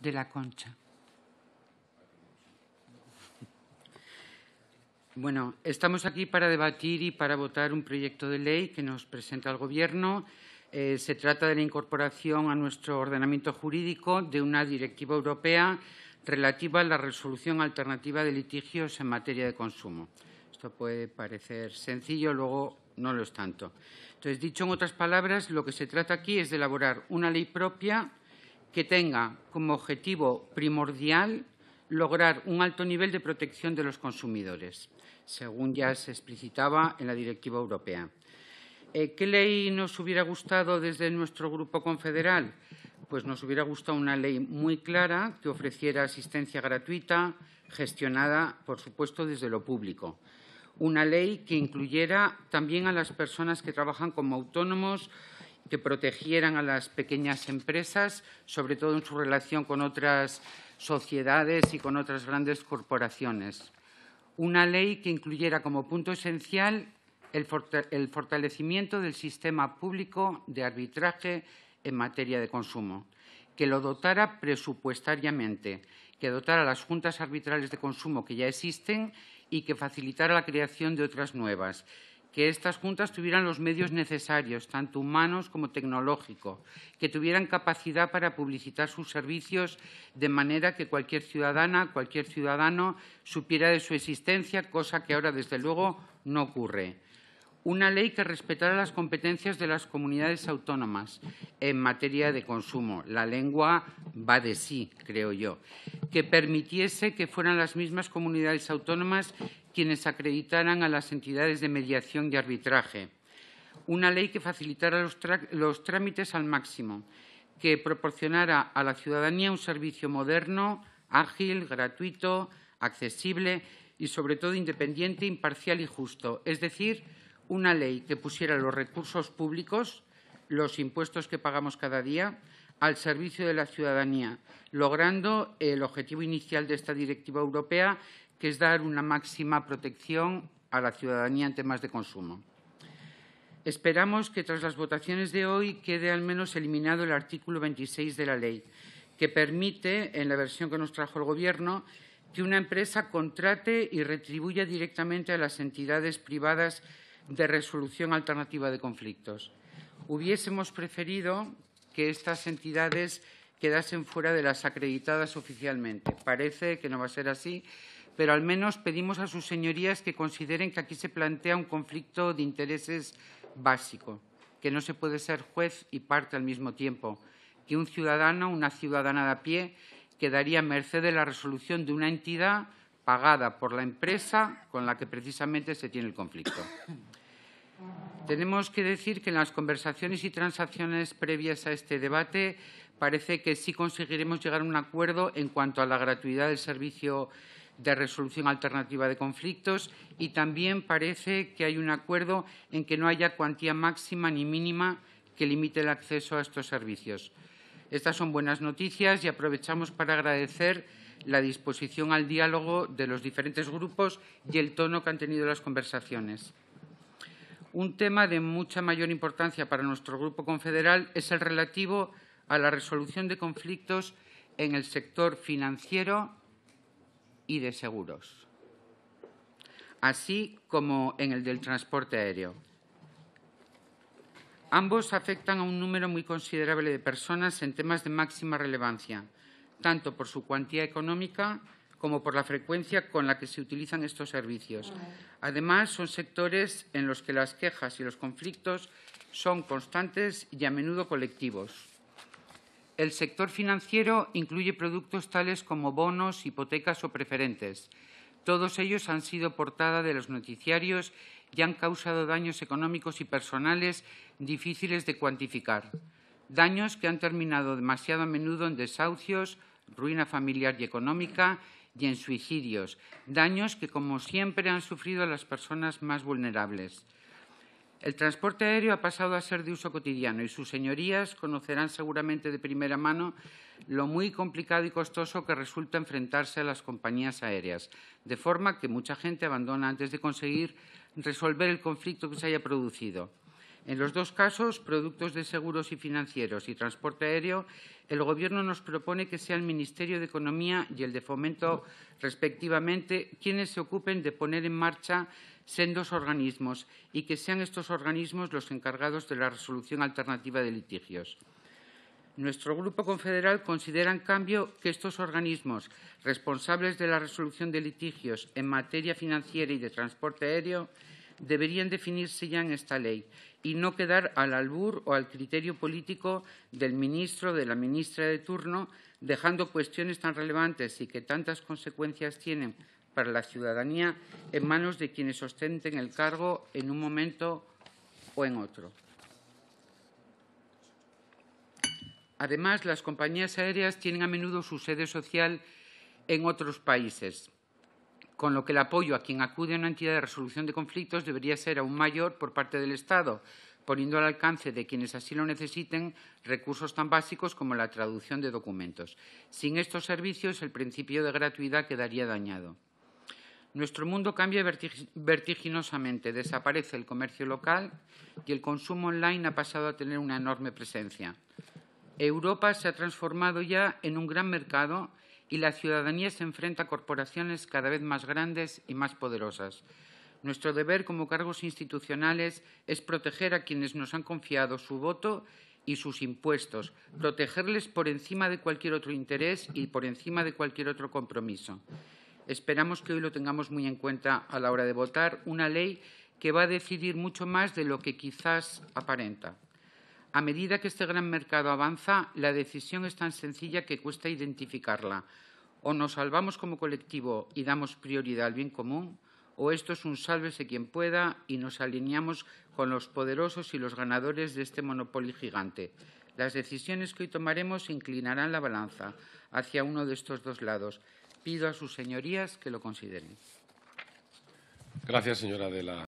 de la Concha. Bueno, estamos aquí para debatir y para votar un proyecto de ley que nos presenta el Gobierno. Eh, se trata de la incorporación a nuestro ordenamiento jurídico de una directiva europea relativa a la resolución alternativa de litigios en materia de consumo. Esto puede parecer sencillo, luego no lo es tanto. Entonces, dicho en otras palabras, lo que se trata aquí es de elaborar una ley propia que tenga como objetivo primordial lograr un alto nivel de protección de los consumidores, según ya se explicitaba en la Directiva Europea. Eh, ¿Qué ley nos hubiera gustado desde nuestro grupo confederal? Pues nos hubiera gustado una ley muy clara que ofreciera asistencia gratuita, gestionada, por supuesto, desde lo público. Una ley que incluyera también a las personas que trabajan como autónomos que protegieran a las pequeñas empresas, sobre todo en su relación con otras sociedades y con otras grandes corporaciones. Una ley que incluyera como punto esencial el, fortalecimiento del sistema público de arbitraje en materia de consumo, que lo dotara presupuestariamente, que dotara las juntas arbitrales de consumo que ya existen y que facilitara la creación de otras nuevas, que estas juntas tuvieran los medios necesarios, tanto humanos como tecnológicos, que tuvieran capacidad para publicitar sus servicios de manera que cualquier ciudadana, cualquier ciudadano supiera de su existencia, cosa que ahora, desde luego, no ocurre una ley que respetara las competencias de las comunidades autónomas en materia de consumo. La lengua va de sí, creo yo. Que permitiese que fueran las mismas comunidades autónomas quienes acreditaran a las entidades de mediación y arbitraje. Una ley que facilitara los trámites al máximo, que proporcionara a la ciudadanía un servicio moderno, ágil, gratuito, accesible y, sobre todo, independiente, imparcial y justo. Es decir, una ley que pusiera los recursos públicos, los impuestos que pagamos cada día, al servicio de la ciudadanía, logrando el objetivo inicial de esta directiva europea, que es dar una máxima protección a la ciudadanía en temas de consumo. Esperamos que tras las votaciones de hoy quede al menos eliminado el artículo 26 de la ley, que permite, en la versión que nos trajo el Gobierno, que una empresa contrate y retribuya directamente a las entidades privadas de resolución alternativa de conflictos. Hubiésemos preferido que estas entidades quedasen fuera de las acreditadas oficialmente. Parece que no va a ser así, pero al menos pedimos a sus señorías que consideren que aquí se plantea un conflicto de intereses básico, que no se puede ser juez y parte al mismo tiempo, que un ciudadano, una ciudadana de a pie, quedaría a merced de la resolución de una entidad pagada por la empresa con la que precisamente se tiene el conflicto. Tenemos que decir que en las conversaciones y transacciones previas a este debate parece que sí conseguiremos llegar a un acuerdo en cuanto a la gratuidad del servicio de resolución alternativa de conflictos y también parece que hay un acuerdo en que no haya cuantía máxima ni mínima que limite el acceso a estos servicios. Estas son buenas noticias y aprovechamos para agradecer la disposición al diálogo de los diferentes grupos y el tono que han tenido las conversaciones. Un tema de mucha mayor importancia para nuestro grupo confederal es el relativo a la resolución de conflictos en el sector financiero y de seguros, así como en el del transporte aéreo. Ambos afectan a un número muy considerable de personas en temas de máxima relevancia, tanto por su cuantía económica como por la frecuencia con la que se utilizan estos servicios. Además, son sectores en los que las quejas y los conflictos son constantes y a menudo colectivos. El sector financiero incluye productos tales como bonos, hipotecas o preferentes. Todos ellos han sido portada de los noticiarios y han causado daños económicos y personales difíciles de cuantificar. Daños que han terminado demasiado a menudo en desahucios, ruina familiar y económica y en suicidios, daños que, como siempre, han sufrido las personas más vulnerables. El transporte aéreo ha pasado a ser de uso cotidiano y sus señorías conocerán seguramente de primera mano lo muy complicado y costoso que resulta enfrentarse a las compañías aéreas, de forma que mucha gente abandona antes de conseguir resolver el conflicto que se haya producido. En los dos casos, productos de seguros y financieros y transporte aéreo, el Gobierno nos propone que sea el Ministerio de Economía y el de Fomento, respectivamente, quienes se ocupen de poner en marcha sendos organismos y que sean estos organismos los encargados de la resolución alternativa de litigios. Nuestro Grupo Confederal considera, en cambio, que estos organismos responsables de la resolución de litigios en materia financiera y de transporte aéreo deberían definirse ya en esta ley y no quedar al albur o al criterio político del ministro, de la ministra de turno, dejando cuestiones tan relevantes y que tantas consecuencias tienen para la ciudadanía en manos de quienes ostenten el cargo en un momento o en otro. Además, las compañías aéreas tienen a menudo su sede social en otros países con lo que el apoyo a quien acude a una entidad de resolución de conflictos debería ser aún mayor por parte del Estado, poniendo al alcance de quienes así lo necesiten recursos tan básicos como la traducción de documentos. Sin estos servicios, el principio de gratuidad quedaría dañado. Nuestro mundo cambia vertiginosamente, desaparece el comercio local y el consumo online ha pasado a tener una enorme presencia. Europa se ha transformado ya en un gran mercado y la ciudadanía se enfrenta a corporaciones cada vez más grandes y más poderosas. Nuestro deber como cargos institucionales es proteger a quienes nos han confiado su voto y sus impuestos, protegerles por encima de cualquier otro interés y por encima de cualquier otro compromiso. Esperamos que hoy lo tengamos muy en cuenta a la hora de votar una ley que va a decidir mucho más de lo que quizás aparenta. A medida que este gran mercado avanza, la decisión es tan sencilla que cuesta identificarla. O nos salvamos como colectivo y damos prioridad al bien común, o esto es un sálvese quien pueda y nos alineamos con los poderosos y los ganadores de este monopolio gigante. Las decisiones que hoy tomaremos inclinarán la balanza hacia uno de estos dos lados. Pido a sus señorías que lo consideren. Gracias, señora de